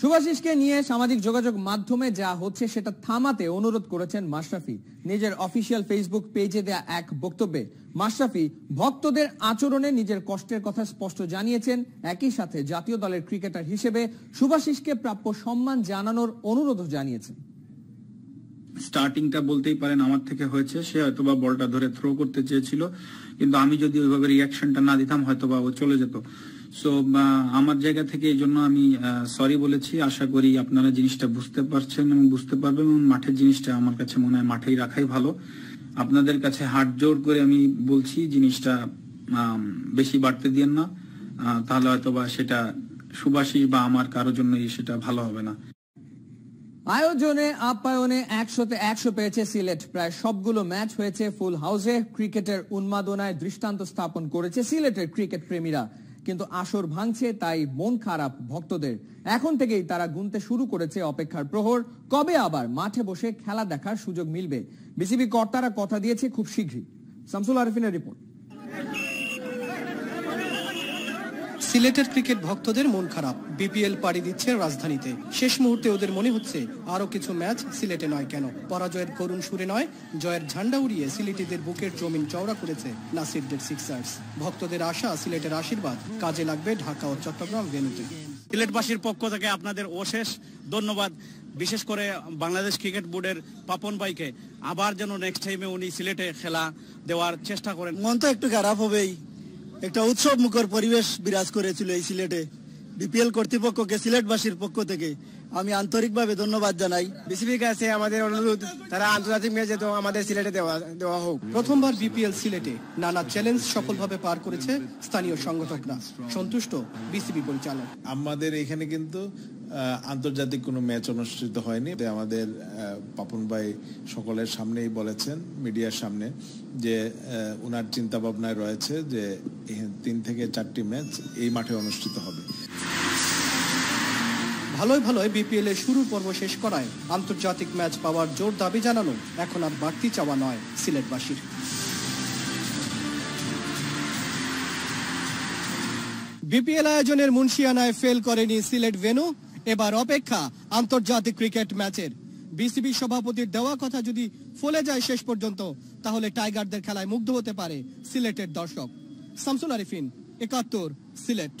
সুভাষিসকে নিয়ে সামাজিক যোগাযোগ মাধ্যমে যা হচ্ছে সেটা থামাতে অনুরোধ করেছেন মাশরাফি নিজের অফিসিয়াল ফেসবুক পেজে দেয়া এক বক্তব্যে মাশরাফি ভক্তদের আচরণে নিজের কষ্টের কথা স্পষ্ট জানিয়েছেন একই সাথে জাতীয় দলের ক্রিকেটার হিসেবে সুভাষিসকে প্রাপ্য সম্মান জানানোর অনুরোধও জানিয়েছেন স্টার্টিংটা বলতেই পারেন আমার থেকে হয়েছে সে হয়তোবা বলটা ধরে থ্রো করতে চেয়েছিল কিন্তু আমি যদি ওইভাবে রিয়াকশনটা না দিতাম হয়তোবা ও চলে যেত সো আমার জায়গা থেকে এই জন্য আমি সরি বলেছি আশা করি আপনারা জিনিসটা বুঝতে পারছেন এবং বুঝতে পারবেন এবং মাঠের জিনিসটা আমার কাছে মনে হয় মাঠেই রাখাই ভালো আপনাদের কাছে হাট জোর করে আমি বলছি জিনিসটা বেশি বাড়তে দিয়েন না তাহলে হয়তো বা সেটা সুবাসিস বা আমার কারো জন্যই সেটা ভালো হবে না আয়োজনে আপ্যায়নে একশোতে একশো পেয়েছে সিলেট প্রায় সবগুলো ম্যাচ হয়েছে ফুল হাউসে ক্রিকেটের উন্মাদনায় দৃষ্টান্ত স্থাপন করেছে সিলেটের ক্রিকেট প্রেমীরা কিন্তু আসর ভাঙছে তাই মন খারাপ ভক্তদের এখন থেকেই তারা গুনতে শুরু করেছে অপেক্ষার প্রহর কবে আবার মাঠে বসে খেলা দেখার সুযোগ মিলবে বিসিবি কর্তারা কথা দিয়েছে খুব শীঘ্রই শামসুল আরফিনের রিপোর্ট সিলেটের ক্রিকেট ভক্তদের মন খারাপ বিপিএল পাড়ি দিচ্ছে রাজধানীতে শেষ মুহূর্তে ওদের মনে হচ্ছে আরো কিছু ম্যাচ সিলেটে নয় কেন পরাজয়ের করুণ সুরে নয় জয়ের ঝান্ডা উড়িয়ে সিলেটিদের বুকের জমিন চওড়া করেছে নাসিরদের সিক্সার্স ভক্তদের আশা সিলেটের আশীর্বাদ কাজে লাগবে ঢাকা ও চট্টগ্রাম ভেনুতে সিলেটবাসীর পক্ষ থেকে আপনাদের অশেষ ধন্যবাদ বিশেষ করে বাংলাদেশ ক্রিকেট বোর্ডের পাপন ভাইকে আবার যেন নেক্সট টাইমে উনি সিলেটে খেলা দেওয়ার চেষ্টা করেন মন তো একটু খারাপ হবেই একটা উৎসব মুখর পরিবেশ বিরাজ করেছিল এই সিলেটে বিপিএল কর্তৃপক্ষকে সিলেটবাসীর পক্ষ থেকে আমি আন্তরিকভাবে ধন্যবাদ জানাই বিসিবির কাছে আমাদের অনুরোধ তারা আন্তর্জাতিক ম্যাচ যেত আমাদের সিলেটে দেওয়া দেওয়া হোক প্রথমবার বিপিএল সিলেটে নানা চ্যালেঞ্জ সফলভাবে পার করেছে স্থানীয় সংগঠকরা সন্তুষ্ট বিসিবি পরিচালক আমাদের এখানে কিন্তু আন্তর্জাতিক কোনো ম্যাচ অনুষ্ঠিত হয়নি আমাদের পাপন ভাই সকলের সামনেই বলেছেন মিডিয়ার সামনে যে ওনার চিন্তা ভাবনায় রয়েছে যে তিন থেকে চারটি ম্যাচ এই মাঠে অনুষ্ঠিত হবে ভালোই ভালোই বিপিএল এর শুরু পর্ব শেষ করায় আন্তর্জাতিক ম্যাচ পাওয়ার জোর দাবি জানানো এখন আর বাড়তি চাওয়া নয় সিলেটবাসীর বিপিএল আয়োজনের মুন্সিয়ানায় ফেল করেনি সিলেট ভেনু এবার অপেক্ষা আন্তর্জাতিক ক্রিকেট ম্যাচের বিসিবি সভাপতির দেওয়া কথা যদি ফলে যায় শেষ পর্যন্ত তাহলে টাইগারদের খেলায় মুগ্ধ হতে পারে সিলেটের দর্শক শামসুল আরিফিন একাত্তর সিলেট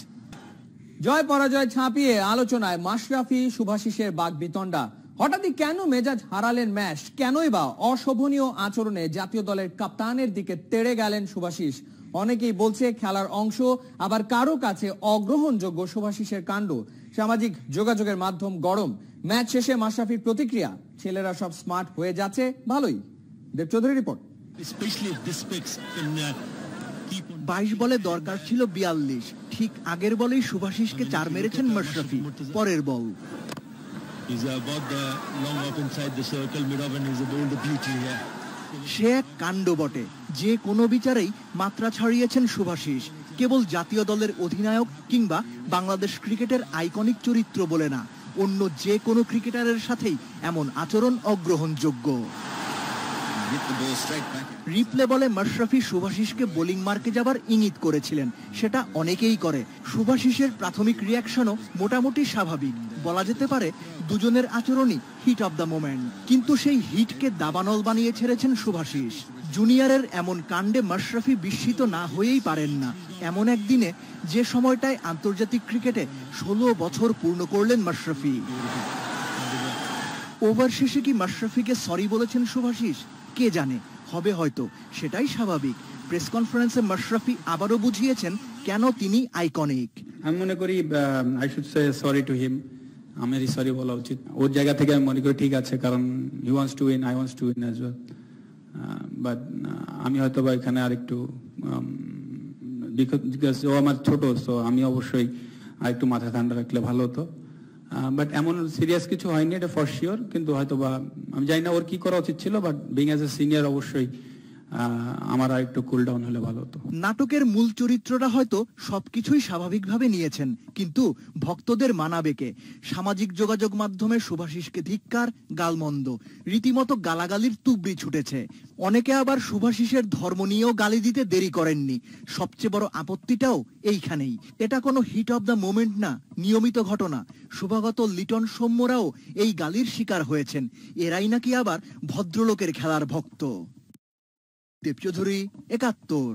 জয় পরাজয় ছাপিয়ে আলোচনায় মাশরাফি শুভাশিসের বিতন্ডা হঠাৎই কেন মেজাজ হারালেন ম্যাচ কেনই বা অশোভনীয় আচরণে জাতীয় দলের কাপ্তানের দিকে তেড়ে গেলেন শুভাশিস অনেকেই বলছে খেলার অংশ আবার কারো কাছে অগ্রহণযোগ্য শুভাশিসের কাণ্ড সামাজিক যোগাযোগের মাধ্যম গরম ম্যাচ শেষে মাশরাফির প্রতিক্রিয়া ছেলেরা সব স্মার্ট হয়ে যাচ্ছে ভালোই দেব চৌধুরী রিপোর্ট বাইশ বলে দরকার ছিল বিয়াল্লিশ ঠিক আগের বলেই শুভাশিসকে চার মেরেছেন মশরফি পরের বল সে এক কাণ্ড বটে যে কোনো বিচারেই মাত্রা ছাড়িয়েছেন শুভাশিস কেবল জাতীয় দলের অধিনায়ক কিংবা বাংলাদেশ ক্রিকেটের আইকনিক চরিত্র বলে না অন্য যে কোনো ক্রিকেটারের সাথেই এমন আচরণ অগ্রহণযোগ্য রিপ্লে বলে মাশরাফি শুভাশিসকে বোলিং মার্কে যাবার ইঙ্গিত করেছিলেন সেটা অনেকেই করে শুভাশিসের প্রাথমিক রিয়াকশনও মোটামুটি স্বাভাবিক বলা যেতে পারে দুজনের আচরণই হিট অব দ্য মোমেন্ট কিন্তু সেই হিটকে দাবানল বানিয়ে ছেড়েছেন শুভাশিস জুনিয়রের এমন কাণ্ডে মাশরাফি বিস্মিত না হয়েই পারেন না এমন একদিনে যে সময়টায় আন্তর্জাতিক ক্রিকেটে ষোলো বছর পূর্ণ করলেন মাশরাফি ওভার শেষে কি মাশরাফিকে সরি বলেছেন শুভাশিস কে জানে হবে হয়তো সেটাই স্বাভাবিক প্রেস কনফারেন্সে মাশরাফি আবারও বুঝিয়েছেন কেন তিনি আইকনিক আমি মনে করি I should say sorry to him আমারই সরি বলা উচিত ওর জায়গা থেকে আমি মনে করি ঠিক আছে কারণ he wants to win I wants to win as well but আমি হয়তো বা এখানে আরেকটু বিকজ ও আমার ছোট সো আমি অবশ্যই আরেকটু মাথা ঠান্ডা রাখলে ভালো হতো বাট এমন সিরিয়াস কিছু হয়নি এটা ফর শিওর কিন্তু হয়তো বা আমি জানি না ওর কি করা উচিত ছিল but being as a senior অবশ্যই আমার আর কুল ডাউন হলে ভালো হতো নাটকের মূল চরিত্ররা হয়তো সবকিছুই স্বাভাবিকভাবে নিয়েছেন কিন্তু ভক্তদের মানাবেকে সামাজিক যোগাযোগ মাধ্যমে শুভাশিসকে ধিক্কার গালমন্দ রীতিমতো গালাগালির তুবড়ি ছুটেছে অনেকে আবার শুভাশিসের ধর্ম নিয়েও গালি দিতে দেরি করেননি সবচেয়ে বড় আপত্তিটাও এইখানেই এটা কোনো হিট অব দ্য মোমেন্ট না নিয়মিত ঘটনা শুভাগত লিটন সৌম্যরাও এই গালির শিকার হয়েছেন এরাই নাকি আবার ভদ্রলোকের খেলার ভক্ত টেপচধুরী একাত্তর